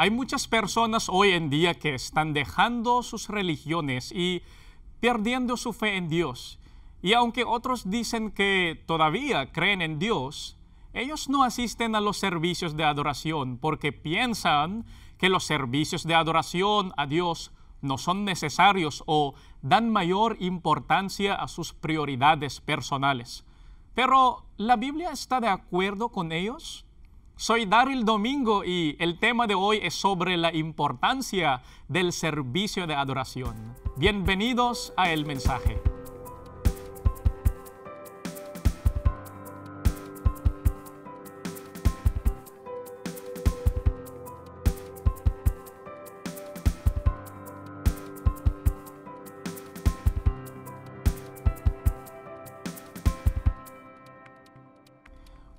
Hay muchas personas hoy en día que están dejando sus religiones y perdiendo su fe en Dios. Y aunque otros dicen que todavía creen en Dios, ellos no asisten a los servicios de adoración porque piensan que los servicios de adoración a Dios no son necesarios o dan mayor importancia a sus prioridades personales. Pero, ¿la Biblia está de acuerdo con ellos? Soy Daryl Domingo y el tema de hoy es sobre la importancia del servicio de adoración. Bienvenidos a El Mensaje.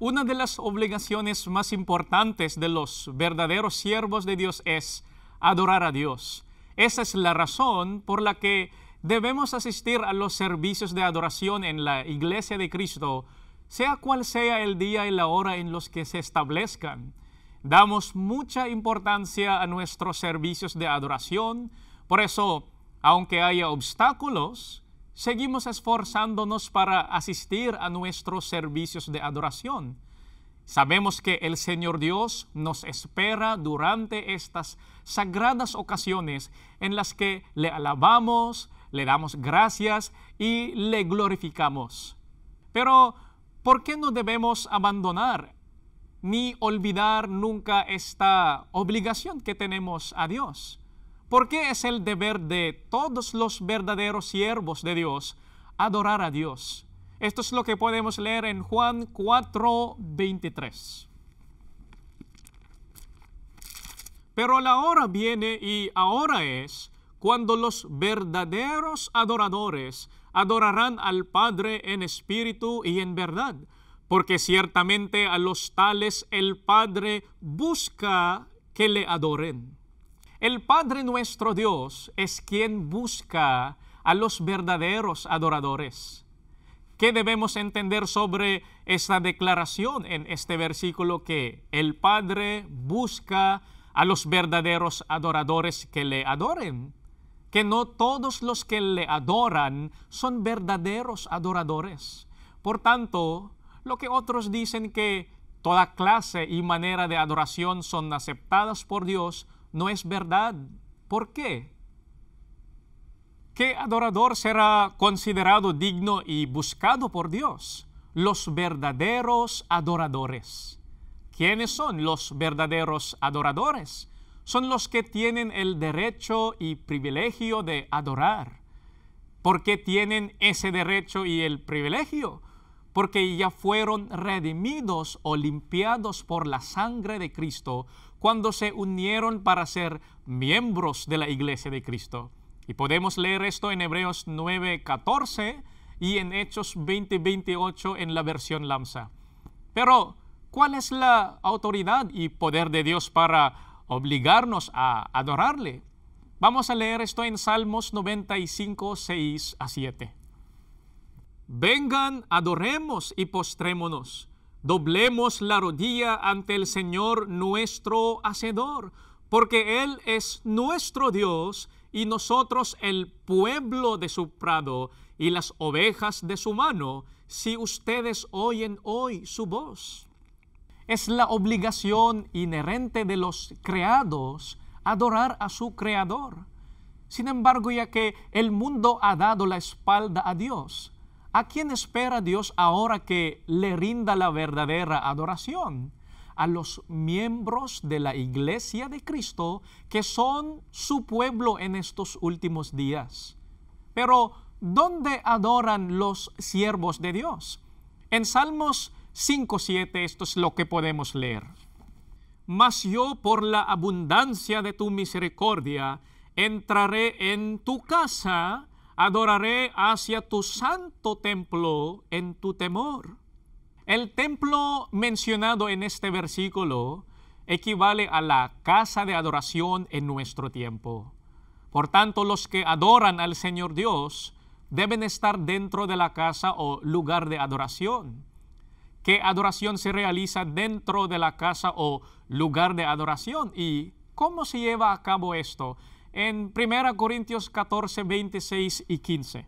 una de las obligaciones más importantes de los verdaderos siervos de Dios es adorar a Dios. Esa es la razón por la que debemos asistir a los servicios de adoración en la iglesia de Cristo, sea cual sea el día y la hora en los que se establezcan. Damos mucha importancia a nuestros servicios de adoración, por eso, aunque haya obstáculos, seguimos esforzándonos para asistir a nuestros servicios de adoración. Sabemos que el Señor Dios nos espera durante estas sagradas ocasiones en las que le alabamos, le damos gracias y le glorificamos. Pero, ¿por qué no debemos abandonar ni olvidar nunca esta obligación que tenemos a Dios? porque es el deber de todos los verdaderos siervos de Dios adorar a Dios. Esto es lo que podemos leer en Juan 4, 23. Pero la hora viene y ahora es cuando los verdaderos adoradores adorarán al Padre en espíritu y en verdad, porque ciertamente a los tales el Padre busca que le adoren. El Padre nuestro Dios es quien busca a los verdaderos adoradores. ¿Qué debemos entender sobre esta declaración en este versículo que el Padre busca a los verdaderos adoradores que le adoren? Que no todos los que le adoran son verdaderos adoradores. Por tanto, lo que otros dicen que toda clase y manera de adoración son aceptadas por Dios no es verdad. ¿Por qué? ¿Qué adorador será considerado digno y buscado por Dios? Los verdaderos adoradores. ¿Quiénes son los verdaderos adoradores? Son los que tienen el derecho y privilegio de adorar. ¿Por qué tienen ese derecho y el privilegio? porque ya fueron redimidos o limpiados por la sangre de Cristo cuando se unieron para ser miembros de la iglesia de Cristo. Y podemos leer esto en Hebreos 9:14 y en Hechos 20:28 en la versión Lamsa. Pero, ¿cuál es la autoridad y poder de Dios para obligarnos a adorarle? Vamos a leer esto en Salmos 95, 6 a 7. Vengan, adoremos y postrémonos. Doblemos la rodilla ante el Señor nuestro Hacedor, porque Él es nuestro Dios y nosotros el pueblo de su prado y las ovejas de su mano, si ustedes oyen hoy su voz. Es la obligación inherente de los creados adorar a su Creador. Sin embargo, ya que el mundo ha dado la espalda a Dios, ¿A quién espera Dios ahora que le rinda la verdadera adoración? A los miembros de la iglesia de Cristo que son su pueblo en estos últimos días. Pero, ¿dónde adoran los siervos de Dios? En Salmos 5.7 esto es lo que podemos leer. Mas yo por la abundancia de tu misericordia entraré en tu casa Adoraré hacia tu santo templo en tu temor. El templo mencionado en este versículo equivale a la casa de adoración en nuestro tiempo. Por tanto, los que adoran al Señor Dios deben estar dentro de la casa o lugar de adoración. ¿Qué adoración se realiza dentro de la casa o lugar de adoración? ¿Y cómo se lleva a cabo esto? en 1 Corintios 14, 26 y 15.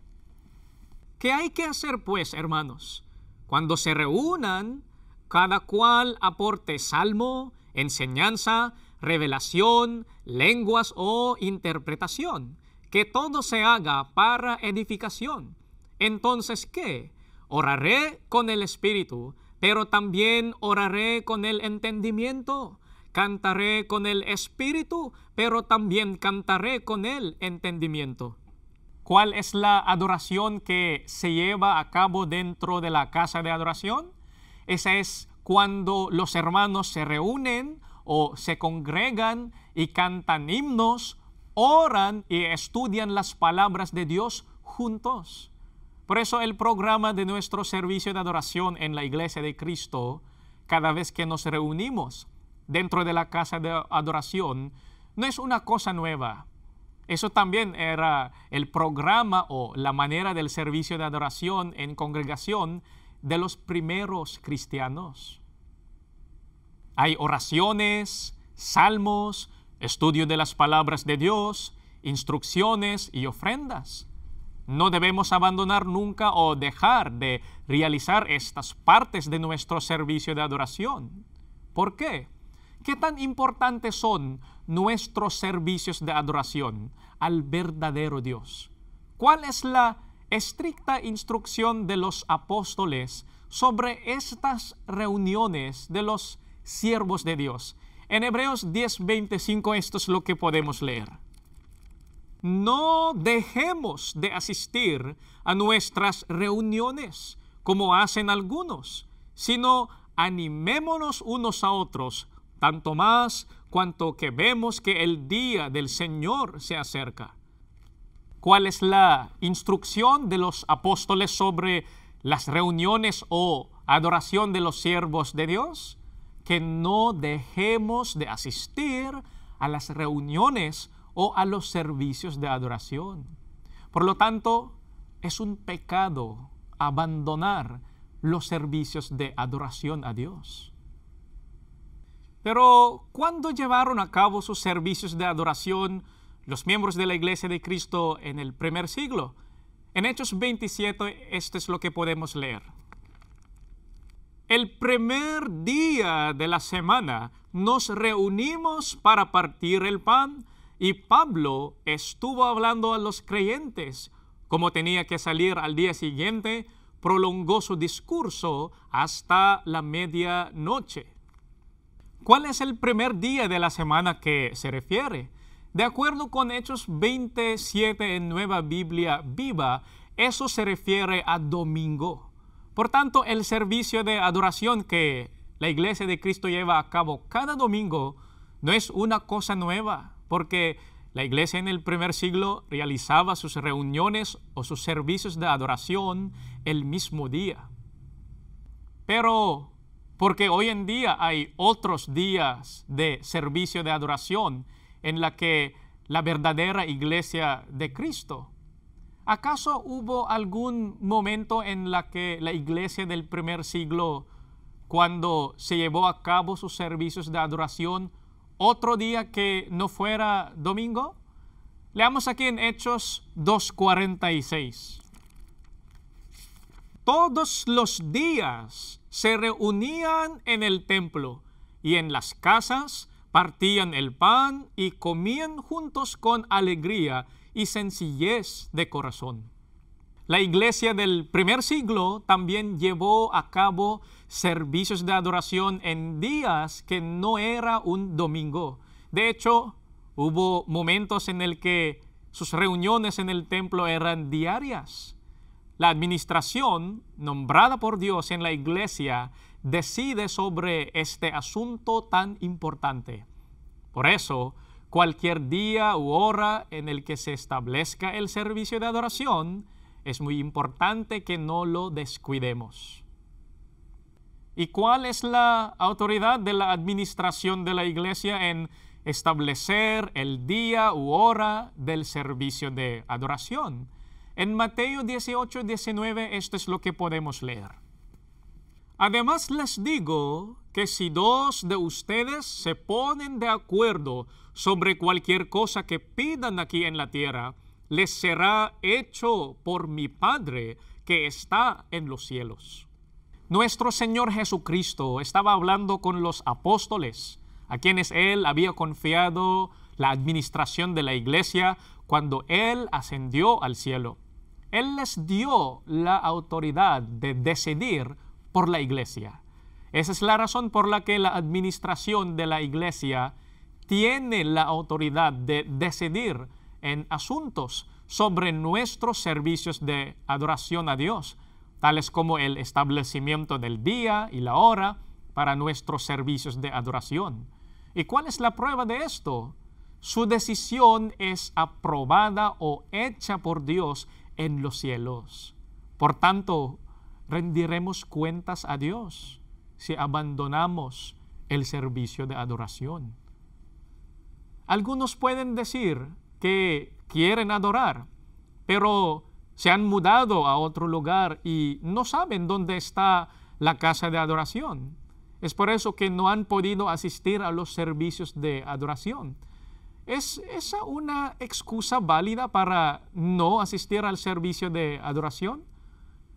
¿Qué hay que hacer pues, hermanos? Cuando se reúnan, cada cual aporte salmo, enseñanza, revelación, lenguas o interpretación, que todo se haga para edificación. Entonces, ¿qué? Oraré con el espíritu, pero también oraré con el entendimiento Cantaré con el espíritu, pero también cantaré con el entendimiento. ¿Cuál es la adoración que se lleva a cabo dentro de la casa de adoración? Esa es cuando los hermanos se reúnen o se congregan y cantan himnos, oran y estudian las palabras de Dios juntos. Por eso el programa de nuestro servicio de adoración en la Iglesia de Cristo, cada vez que nos reunimos, dentro de la casa de adoración no es una cosa nueva. Eso también era el programa o la manera del servicio de adoración en congregación de los primeros cristianos. Hay oraciones, salmos, estudio de las palabras de Dios, instrucciones y ofrendas. No debemos abandonar nunca o dejar de realizar estas partes de nuestro servicio de adoración. ¿Por qué? ¿Qué tan importantes son nuestros servicios de adoración al verdadero Dios? ¿Cuál es la estricta instrucción de los apóstoles sobre estas reuniones de los siervos de Dios? En Hebreos 10:25 esto es lo que podemos leer. No dejemos de asistir a nuestras reuniones, como hacen algunos, sino animémonos unos a otros tanto más cuanto que vemos que el día del Señor se acerca. ¿Cuál es la instrucción de los apóstoles sobre las reuniones o adoración de los siervos de Dios? Que no dejemos de asistir a las reuniones o a los servicios de adoración. Por lo tanto, es un pecado abandonar los servicios de adoración a Dios. Pero, ¿cuándo llevaron a cabo sus servicios de adoración los miembros de la Iglesia de Cristo en el primer siglo? En Hechos 27, esto es lo que podemos leer. El primer día de la semana nos reunimos para partir el pan y Pablo estuvo hablando a los creyentes. Como tenía que salir al día siguiente, prolongó su discurso hasta la medianoche. ¿Cuál es el primer día de la semana que se refiere? De acuerdo con Hechos 27 en Nueva Biblia Viva, eso se refiere a domingo. Por tanto, el servicio de adoración que la iglesia de Cristo lleva a cabo cada domingo no es una cosa nueva, porque la iglesia en el primer siglo realizaba sus reuniones o sus servicios de adoración el mismo día. Pero porque hoy en día hay otros días de servicio de adoración en la que la verdadera iglesia de Cristo. ¿Acaso hubo algún momento en la que la iglesia del primer siglo, cuando se llevó a cabo sus servicios de adoración, otro día que no fuera domingo? Leamos aquí en Hechos 2.46 todos los días se reunían en el templo y en las casas partían el pan y comían juntos con alegría y sencillez de corazón. La iglesia del primer siglo también llevó a cabo servicios de adoración en días que no era un domingo. De hecho, hubo momentos en el que sus reuniones en el templo eran diarias la administración nombrada por Dios en la iglesia decide sobre este asunto tan importante. Por eso, cualquier día u hora en el que se establezca el servicio de adoración, es muy importante que no lo descuidemos. ¿Y cuál es la autoridad de la administración de la iglesia en establecer el día u hora del servicio de adoración? En Mateo 18, 19, esto es lo que podemos leer. Además les digo que si dos de ustedes se ponen de acuerdo sobre cualquier cosa que pidan aquí en la tierra, les será hecho por mi Padre que está en los cielos. Nuestro Señor Jesucristo estaba hablando con los apóstoles, a quienes Él había confiado la administración de la iglesia cuando Él ascendió al cielo. Él les dio la autoridad de decidir por la iglesia. Esa es la razón por la que la administración de la iglesia tiene la autoridad de decidir en asuntos sobre nuestros servicios de adoración a Dios, tales como el establecimiento del día y la hora para nuestros servicios de adoración. ¿Y cuál es la prueba de esto? Su decisión es aprobada o hecha por Dios en los cielos. Por tanto, rendiremos cuentas a Dios si abandonamos el servicio de adoración. Algunos pueden decir que quieren adorar, pero se han mudado a otro lugar y no saben dónde está la casa de adoración. Es por eso que no han podido asistir a los servicios de adoración. ¿Es esa una excusa válida para no asistir al servicio de adoración?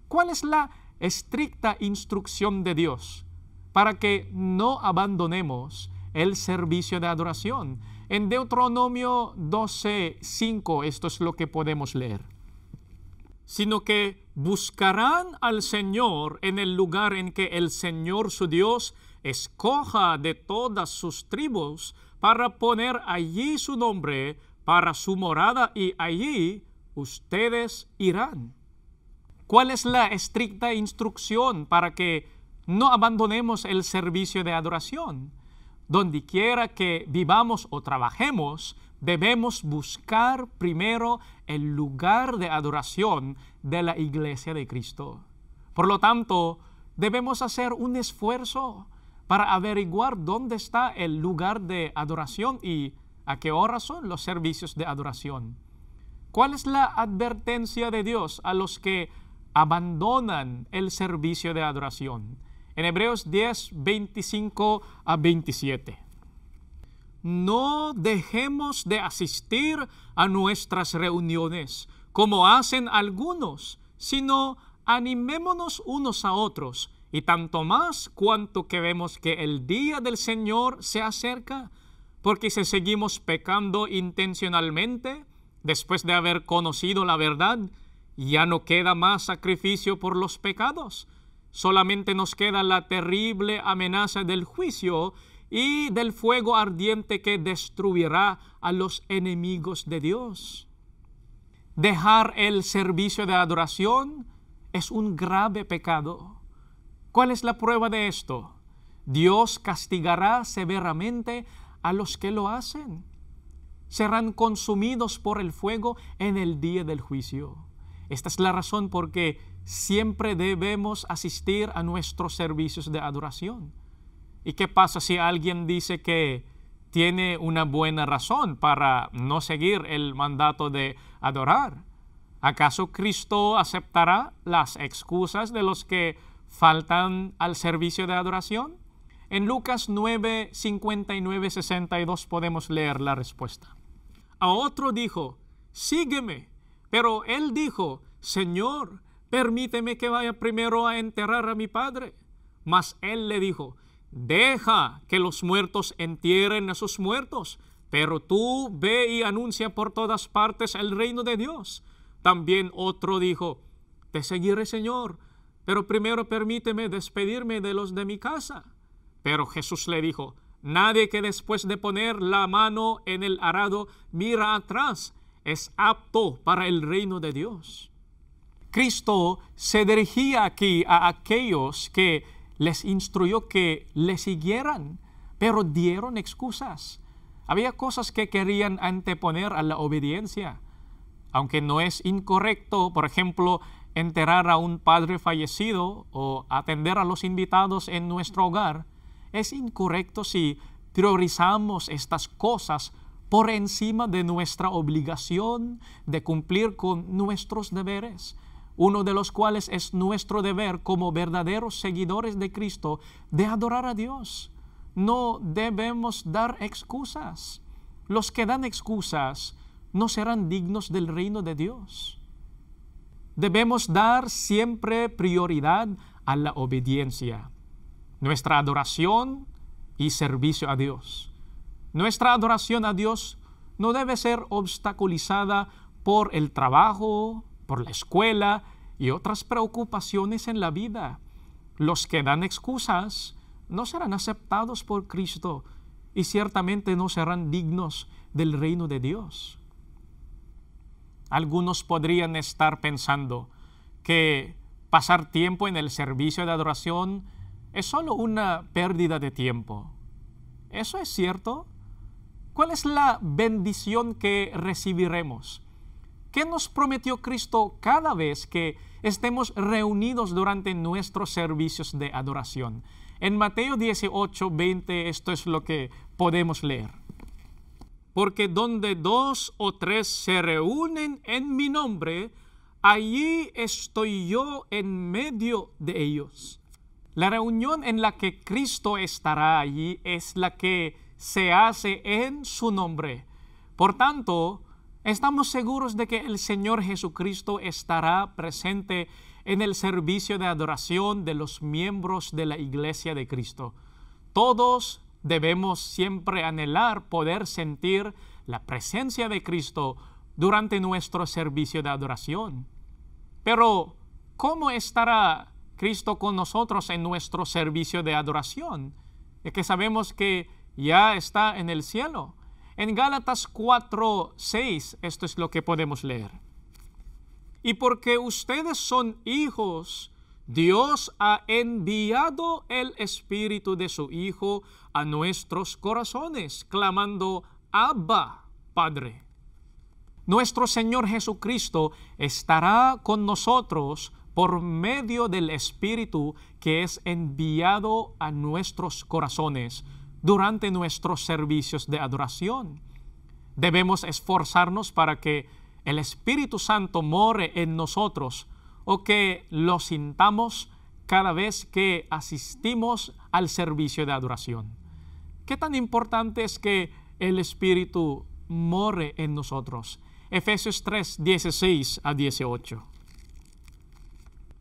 ¿Cuál es la estricta instrucción de Dios para que no abandonemos el servicio de adoración? En Deuteronomio 12:5, esto es lo que podemos leer. Sino que buscarán al Señor en el lugar en que el Señor su Dios escoja de todas sus tribus para poner allí su nombre para su morada y allí ustedes irán. ¿Cuál es la estricta instrucción para que no abandonemos el servicio de adoración? Donde quiera que vivamos o trabajemos, debemos buscar primero el lugar de adoración de la iglesia de Cristo. Por lo tanto, debemos hacer un esfuerzo para averiguar dónde está el lugar de adoración y a qué hora son los servicios de adoración. ¿Cuál es la advertencia de Dios a los que abandonan el servicio de adoración? En Hebreos 10, 25 a 27. No dejemos de asistir a nuestras reuniones, como hacen algunos, sino animémonos unos a otros y tanto más cuanto que vemos que el día del Señor se acerca, porque si seguimos pecando intencionalmente, después de haber conocido la verdad, ya no queda más sacrificio por los pecados, solamente nos queda la terrible amenaza del juicio y del fuego ardiente que destruirá a los enemigos de Dios. Dejar el servicio de adoración es un grave pecado ¿Cuál es la prueba de esto? Dios castigará severamente a los que lo hacen. Serán consumidos por el fuego en el día del juicio. Esta es la razón por que siempre debemos asistir a nuestros servicios de adoración. ¿Y qué pasa si alguien dice que tiene una buena razón para no seguir el mandato de adorar? ¿Acaso Cristo aceptará las excusas de los que faltan al servicio de adoración? En Lucas 9, 59, 62 podemos leer la respuesta. A otro dijo, sígueme. Pero él dijo, Señor, permíteme que vaya primero a enterrar a mi padre. Mas él le dijo, deja que los muertos entierren a sus muertos, pero tú ve y anuncia por todas partes el reino de Dios. También otro dijo, te seguiré, Señor, pero primero permíteme despedirme de los de mi casa. Pero Jesús le dijo, nadie que después de poner la mano en el arado mira atrás es apto para el reino de Dios. Cristo se dirigía aquí a aquellos que les instruyó que le siguieran, pero dieron excusas. Había cosas que querían anteponer a la obediencia. Aunque no es incorrecto, por ejemplo, enterar a un padre fallecido o atender a los invitados en nuestro hogar, es incorrecto si priorizamos estas cosas por encima de nuestra obligación de cumplir con nuestros deberes, uno de los cuales es nuestro deber como verdaderos seguidores de Cristo de adorar a Dios. No debemos dar excusas. Los que dan excusas no serán dignos del reino de Dios debemos dar siempre prioridad a la obediencia, nuestra adoración y servicio a Dios. Nuestra adoración a Dios no debe ser obstaculizada por el trabajo, por la escuela y otras preocupaciones en la vida. Los que dan excusas no serán aceptados por Cristo y ciertamente no serán dignos del reino de Dios. Algunos podrían estar pensando que pasar tiempo en el servicio de adoración es solo una pérdida de tiempo. ¿Eso es cierto? ¿Cuál es la bendición que recibiremos? ¿Qué nos prometió Cristo cada vez que estemos reunidos durante nuestros servicios de adoración? En Mateo 18, 20, esto es lo que podemos leer porque donde dos o tres se reúnen en mi nombre, allí estoy yo en medio de ellos. La reunión en la que Cristo estará allí es la que se hace en su nombre. Por tanto, estamos seguros de que el Señor Jesucristo estará presente en el servicio de adoración de los miembros de la iglesia de Cristo. Todos debemos siempre anhelar poder sentir la presencia de Cristo durante nuestro servicio de adoración. Pero, ¿cómo estará Cristo con nosotros en nuestro servicio de adoración? Es que sabemos que ya está en el cielo. En Gálatas 4, 6, esto es lo que podemos leer. Y porque ustedes son hijos, Dios ha enviado el Espíritu de su Hijo a nuestros corazones, clamando, Abba, Padre. Nuestro Señor Jesucristo estará con nosotros por medio del Espíritu que es enviado a nuestros corazones durante nuestros servicios de adoración. Debemos esforzarnos para que el Espíritu Santo more en nosotros, o que lo sintamos cada vez que asistimos al servicio de adoración. ¿Qué tan importante es que el Espíritu more en nosotros? Efesios 3, 16 a 18.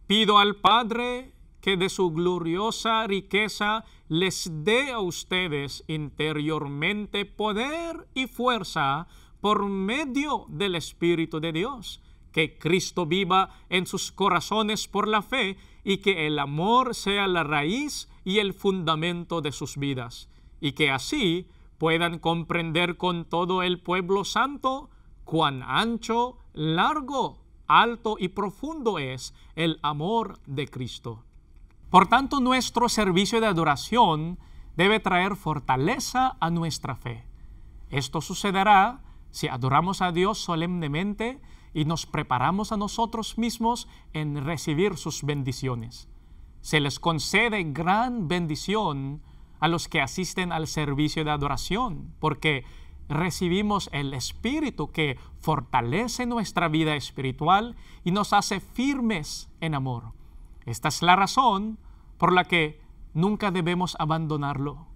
Pido al Padre que de su gloriosa riqueza les dé a ustedes interiormente poder y fuerza por medio del Espíritu de Dios que Cristo viva en sus corazones por la fe y que el amor sea la raíz y el fundamento de sus vidas, y que así puedan comprender con todo el pueblo santo cuán ancho, largo, alto y profundo es el amor de Cristo. Por tanto, nuestro servicio de adoración debe traer fortaleza a nuestra fe. Esto sucederá si adoramos a Dios solemnemente y nos preparamos a nosotros mismos en recibir sus bendiciones. Se les concede gran bendición a los que asisten al servicio de adoración, porque recibimos el Espíritu que fortalece nuestra vida espiritual y nos hace firmes en amor. Esta es la razón por la que nunca debemos abandonarlo.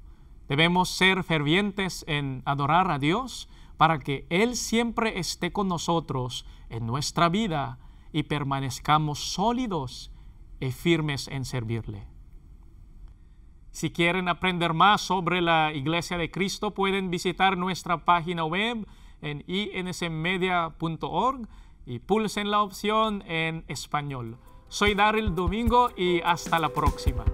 Debemos ser fervientes en adorar a Dios para que Él siempre esté con nosotros en nuestra vida y permanezcamos sólidos y firmes en servirle. Si quieren aprender más sobre la Iglesia de Cristo, pueden visitar nuestra página web en insmedia.org y pulsen la opción en español. Soy Daryl Domingo y hasta la próxima.